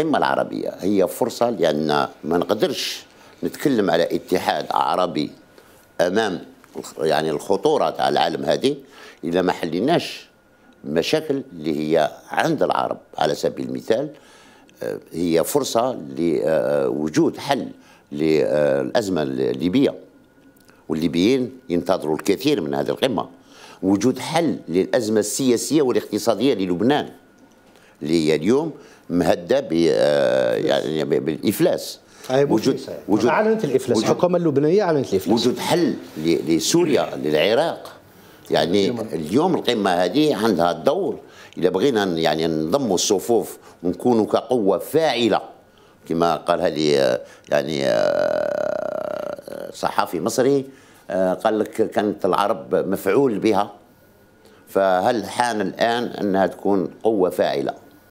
القمة العربية هي فرصة لأن ما نقدرش نتكلم على اتحاد عربي أمام يعني الخطورة تاع العالم هذه إلا ما حليناش مشاكل اللي هي عند العرب على سبيل المثال آه، هي فرصة لوجود آه، آه، حل للأزمة الليبية والليبيين ينتظروا الكثير من هذه القمة وجود حل للأزمة السياسية والاقتصادية للبنان اللي هي اليوم مهدده ب آه، يعني بالافلاس طيب، وجود وجود اعلنت الافلاس الحكومه اللبنانيه اعلنت الافلاس وجود حل لسوريا للعراق يعني اليوم القمه هذه عندها الدور اذا بغينا يعني نضموا الصفوف ونكونوا كقوه فاعله كما قالها لي آه، يعني آه، صحافي مصري قال لك كانت العرب مفعول بها فهل حان الان انها تكون قوه فاعله